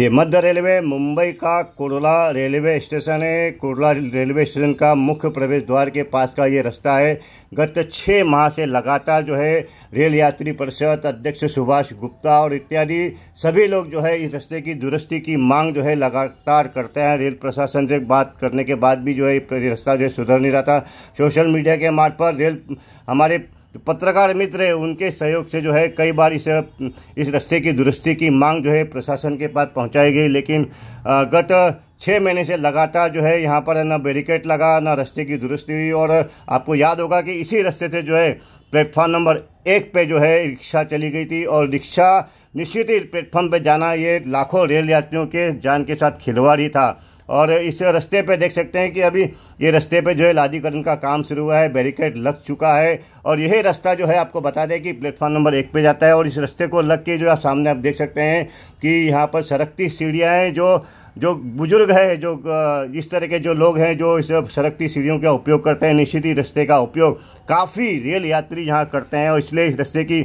ये मध्य रेलवे मुंबई का Kurla railway station है कुरला रेलवे स्टेशन का मुख्य प्रवेश द्वार के पास का ये रास्ता है गत छः माह से लगातार जो है रेल यात्री परिषद अध्यक्ष सुभाष गुप्ता और इत्यादि सभी लोग जो है इस रास्ते की दुरुस्ती की मांग जो है लगातार करते हैं रेल प्रशासन से बात करने के बाद भी जो है रास्ता जो है सुधर नहीं रहा था सोशल मीडिया के मार्ग पर रेल हमारे जो पत्रकार मित्र है उनके सहयोग से जो है कई बार इस इस रास्ते की दुरुस्ती की मांग जो है प्रशासन के पास पहुंचाई गई लेकिन गत छः महीने से लगातार जो है यहाँ पर ना बैरिकेड लगा ना रास्ते की दुरुस्ती हुई और आपको याद होगा कि इसी रास्ते से जो है प्लेटफॉर्म नंबर एक पे जो है रिक्शा चली गई थी और रिक्शा निश्चित ही प्लेटफॉर्म पर जाना ये लाखों रेल यात्रियों के जान के साथ खिलवाड़ी था और इस रास्ते पे देख सकते हैं कि अभी ये रास्ते पे जो है लादीकरण का काम शुरू हुआ है बैरिकेड लग चुका है और यही रास्ता जो है आपको बता दें कि प्लेटफॉर्म नंबर एक पे जाता है और इस रास्ते को लग के जो आप सामने आप देख सकते हैं कि यहाँ पर सड़कती सीढ़ियाँ हैं जो जो बुजुर्ग है जो इस तरह के जो लोग हैं जो इस सड़कती सीढ़ियों का उपयोग करते हैं निश्चित ही रस्ते का उपयोग काफ़ी रेल यात्री यहाँ करते हैं और इसलिए इसलिए इस रस्ते की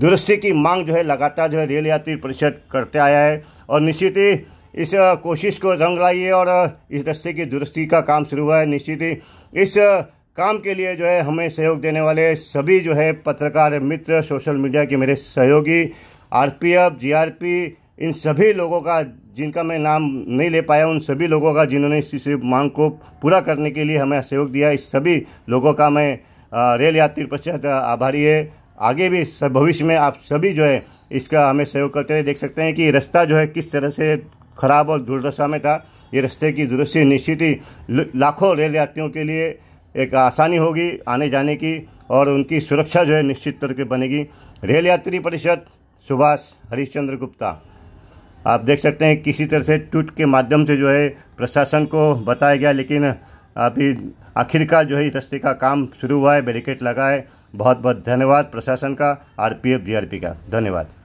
दुरुस्ती की मांग जो है लगातार जो है रेल यात्री परिषद करते आया है और निश्चित ही इस कोशिश को रंग लाइए और इस रस्ते की दुरुस्ती का काम शुरू हुआ है निश्चित ही इस काम के लिए जो है हमें सहयोग देने वाले सभी जो है पत्रकार मित्र सोशल मीडिया के मेरे सहयोगी आर पी इन सभी लोगों का जिनका मैं नाम नहीं ले पाया उन सभी लोगों का जिन्होंने इस, इस मांग को पूरा करने के लिए हमें सहयोग दिया इस सभी लोगों का मैं रेल यात्री परिषद आभारी है आगे भी सब भविष्य में आप सभी जो है इसका हमें सहयोग करते हुए देख सकते हैं कि रास्ता जो है किस तरह से खराब और दुर्दशा में था ये रास्ते की दुरुस्ती निश्चित ही लाखों रेल यात्रियों के लिए एक आसानी होगी आने जाने की और उनकी सुरक्षा जो है निश्चित तौर पर बनेगी रेल यात्री परिषद सुभाष हरिश्चंद्र गुप्ता आप देख सकते हैं किसी तरह से ट्वीट के माध्यम से जो है प्रशासन को बताया गया लेकिन अभी आखिरकार जो है इस का काम शुरू हुआ है बैरिकेड लगा है बहुत बहुत धन्यवाद प्रशासन का आरपीएफ पी का धन्यवाद